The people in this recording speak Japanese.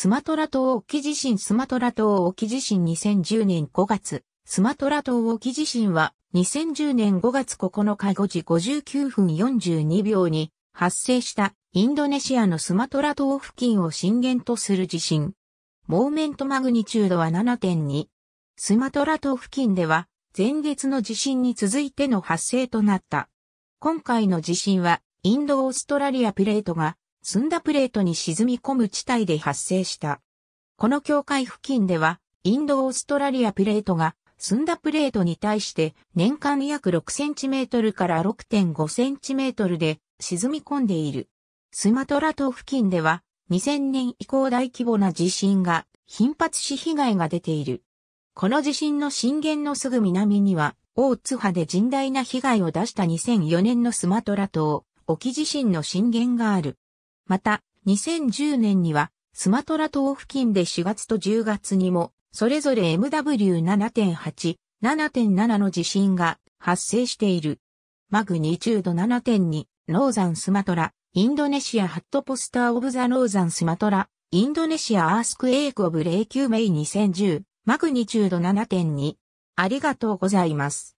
スマトラ島沖地震スマトラ島沖地震2010年5月、スマトラ島沖地震は2010年5月9日5時59分42秒に発生したインドネシアのスマトラ島付近を震源とする地震。モーメントマグニチュードは7.2。スマトラ島付近では前月の地震に続いての発生となった。今回の地震はインドオーストラリアプレートがスンダプレートに沈み込む地帯で発生した。この境界付近では、インドオーストラリアプレートがスンダプレートに対して年間約6トルから6 5トルで沈み込んでいる。スマトラ島付近では2000年以降大規模な地震が頻発し被害が出ている。この地震の震源のすぐ南には、大津波で甚大な被害を出した2004年のスマトラ島、沖地震の震源がある。また、2010年には、スマトラ島付近で4月と10月にも、それぞれ MW7.8、7.7の地震が発生している。マグニチュード7.2、ノーザンスマトラ、インドネシアハットポスターオブザノーザンスマトラ、インドネシアアースクエイクオブ09メイ2010、マグニチュード7.2。ありがとうございます。